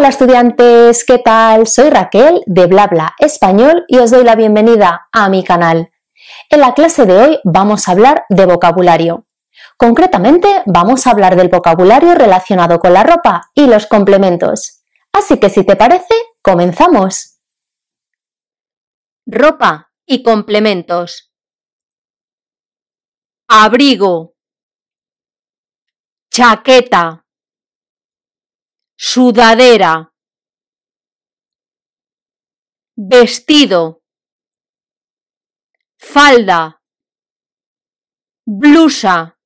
Hola estudiantes, ¿qué tal? Soy Raquel de Blabla Español y os doy la bienvenida a mi canal. En la clase de hoy vamos a hablar de vocabulario. Concretamente vamos a hablar del vocabulario relacionado con la ropa y los complementos. Así que si te parece, comenzamos. Ropa y complementos. Abrigo. Chaqueta sudadera, vestido, falda, blusa,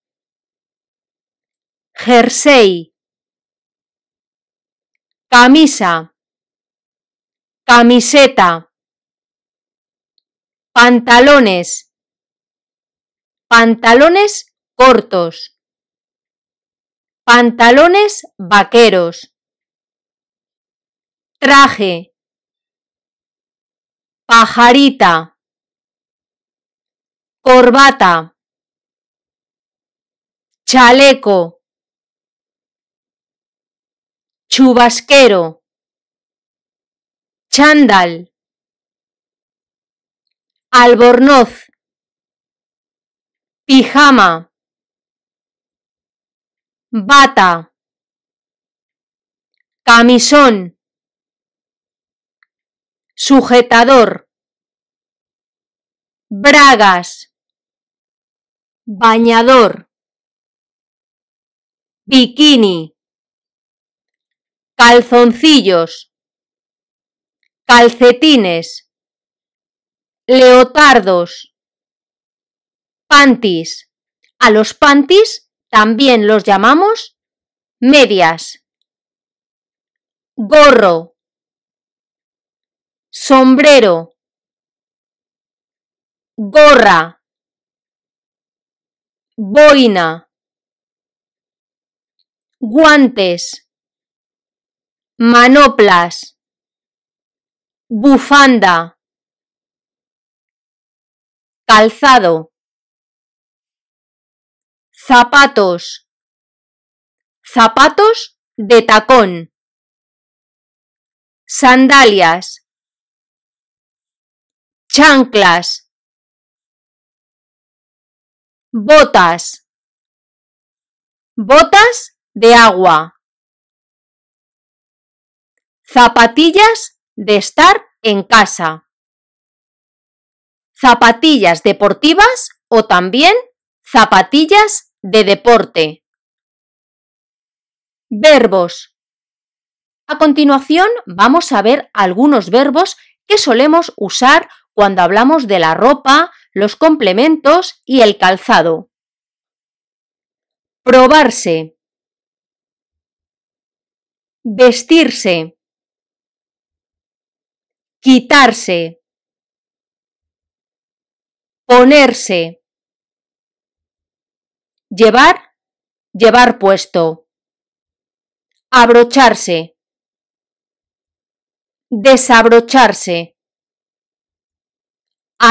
jersey, camisa, camiseta, pantalones, pantalones cortos, pantalones vaqueros traje, pajarita, corbata, chaleco, chubasquero, chándal, albornoz, pijama, bata, camisón, sujetador, bragas, bañador, bikini, calzoncillos, calcetines, leotardos, pantis. A los pantis también los llamamos medias, gorro, sombrero, gorra, boina, guantes, manoplas, bufanda, calzado, zapatos, zapatos de tacón, sandalias, chanclas, botas, botas de agua, zapatillas de estar en casa, zapatillas deportivas o también zapatillas de deporte. Verbos. A continuación vamos a ver algunos verbos que solemos usar cuando hablamos de la ropa, los complementos y el calzado. Probarse. Vestirse. Quitarse. Ponerse. Llevar. Llevar puesto. Abrocharse. Desabrocharse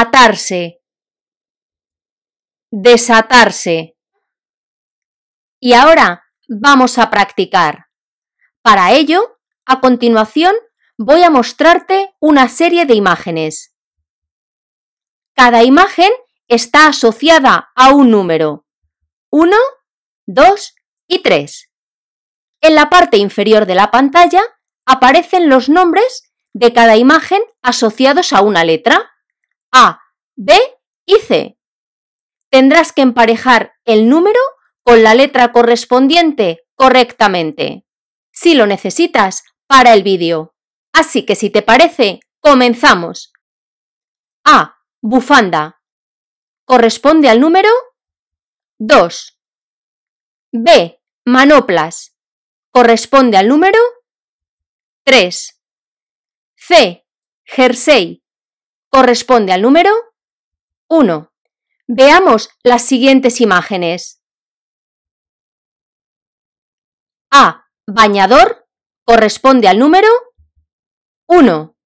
atarse, desatarse. Y ahora vamos a practicar. Para ello, a continuación, voy a mostrarte una serie de imágenes. Cada imagen está asociada a un número. 1, 2 y 3. En la parte inferior de la pantalla aparecen los nombres de cada imagen asociados a una letra. A, B y C. Tendrás que emparejar el número con la letra correspondiente correctamente, si lo necesitas para el vídeo. Así que si te parece, comenzamos. A. Bufanda. Corresponde al número 2. B. Manoplas. Corresponde al número 3. C. Jersey corresponde al número 1. Veamos las siguientes imágenes. A. Bañador corresponde al número 1.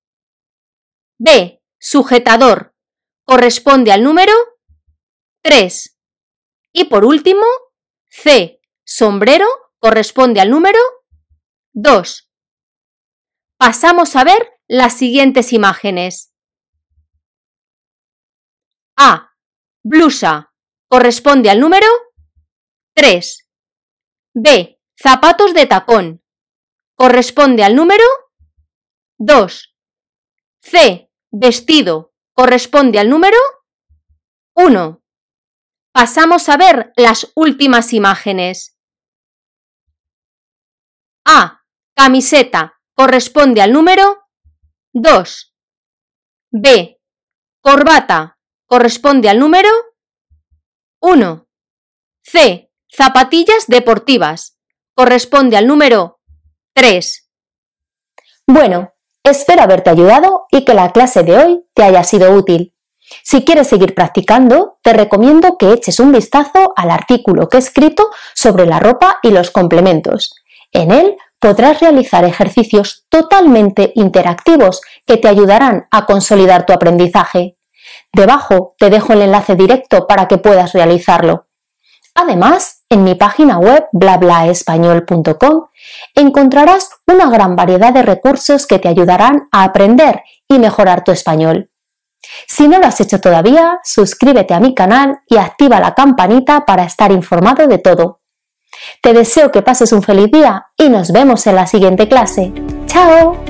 B. Sujetador corresponde al número 3. Y por último, C. Sombrero corresponde al número 2. Pasamos a ver las siguientes imágenes. A. Blusa corresponde al número 3. B. Zapatos de tacón corresponde al número 2. C. Vestido corresponde al número 1. Pasamos a ver las últimas imágenes. A. Camiseta corresponde al número 2. B. Corbata corresponde al número 1. C. Zapatillas deportivas. Corresponde al número 3. Bueno, espero haberte ayudado y que la clase de hoy te haya sido útil. Si quieres seguir practicando, te recomiendo que eches un vistazo al artículo que he escrito sobre la ropa y los complementos. En él podrás realizar ejercicios totalmente interactivos que te ayudarán a consolidar tu aprendizaje. Debajo te dejo el enlace directo para que puedas realizarlo. Además, en mi página web blablaespañol.com encontrarás una gran variedad de recursos que te ayudarán a aprender y mejorar tu español. Si no lo has hecho todavía, suscríbete a mi canal y activa la campanita para estar informado de todo. Te deseo que pases un feliz día y nos vemos en la siguiente clase. ¡Chao!